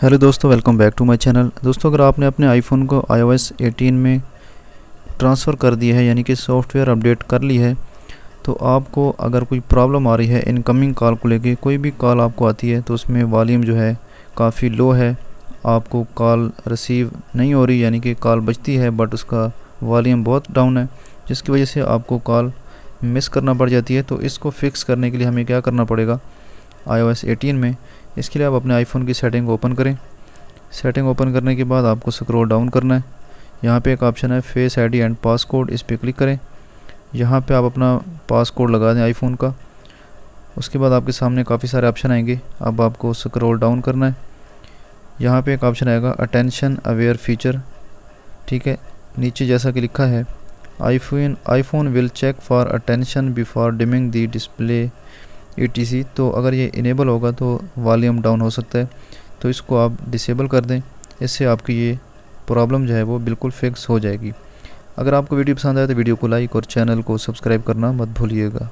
hello दोस्तों welcome back to my channel दोस्तों अगर आपने अपने आईफोन को आईओएस 18 में ट्रांसफ़र कर दिया है यानी कि सॉफ्टवेयर अपडेट कर ली है तो आपको अगर कोई प्रॉब्लम आ रही है इनकमिंग कॉल को लेके कोई भी कॉल आपको आती है तो उसमें वॉल्यूम जो है काफ़ी लो है आपको कॉल रिसीव नहीं हो रही यानी कि कॉल बचती है बट उसका वॉलीम बहुत डाउन है जिसकी वजह से आपको कॉल मिस करना पड़ जाती है तो इसको फिक्स करने के लिए हमें क्या करना पड़ेगा आई ओ में इसके लिए आप अपने आईफोन की सेटिंग ओपन करें सेटिंग ओपन करने के बाद आपको स्क्रोल डाउन करना है यहाँ पे एक ऑप्शन है face ID and passcode इस पर क्लिक करें यहाँ पे आप अपना पास कोड लगा दें आईफोन का उसके बाद आपके सामने काफ़ी सारे ऑप्शन आएंगे अब आपको स्क्रोल डाउन करना है यहाँ पे एक ऑप्शन आएगा अटेंशन अवेयर फीचर ठीक है नीचे जैसा कि लिखा है iPhone iPhone will check for attention before dimming the display ई तो अगर ये इनेबल होगा तो वॉल्यूम डाउन हो सकता है तो इसको आप डिसेबल कर दें इससे आपकी ये प्रॉब्लम जो है वो बिल्कुल फिक्स हो जाएगी अगर आपको वीडियो पसंद आए तो वीडियो को लाइक और चैनल को सब्सक्राइब करना मत भूलिएगा